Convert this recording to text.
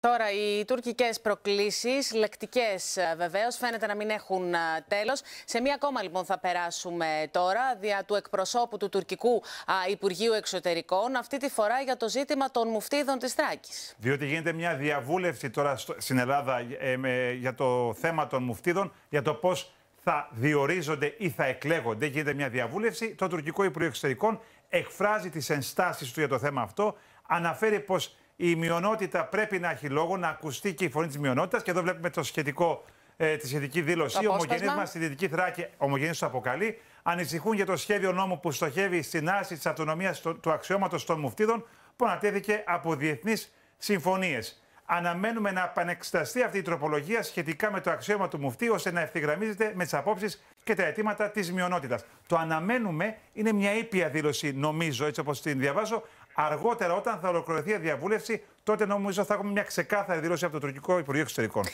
Τώρα οι τουρκικές προκλήσεις, λεκτικές ε, βεβαίως, φαίνεται να μην έχουν ε, τέλος. Σε μία ακόμα λοιπόν θα περάσουμε τώρα, δια του εκπροσώπου του τουρκικού Υπουργείου Εξωτερικών, αυτή τη φορά για το ζήτημα των μουφτίδων της Τράκης. Διότι γίνεται μια διαβούλευση τώρα στην Ελλάδα ε, για το θέμα των μουφτίδων, για το πώς θα διορίζονται ή θα εκλέγονται. Γίνεται μια διαβούλευση. Το τουρκικό Υπουργείο Εξωτερικών εκφράζει τις ενστάσεις του για το θέμα αυτό, αναφέρει πως η μειονότητα πρέπει να έχει λόγο, να ακουστεί και η φωνή της μειονότητας. Και εδώ βλέπουμε το σχετικό, ε, τη σχετική δήλωση. Οι ομογενεί μα στη Δυτική Θράκη, ομογενείς του αποκαλεί, ανησυχούν για το σχέδιο νόμου που στοχεύει στην άρση της αυτονομίας του αξιώματος των μουφτίδων που ανατέθηκε από διεθνείς συμφωνίες. Αναμένουμε να επανεξεταστεί αυτή η τροπολογία σχετικά με το αξίωμα του μουφτή, ώστε να ευθυγραμμίζεται με τις απόψεις και τα αιτήματα της μειονότητας. Το αναμένουμε είναι μια ήπια δήλωση, νομίζω, έτσι όπως την διαβάζω, Αργότερα, όταν θα ολοκληρωθεί η διαβούλευση, τότε νομίζω θα έχουμε μια ξεκάθαρη δήλωση από το τουρκικό Υπουργείο Εξωτερικών.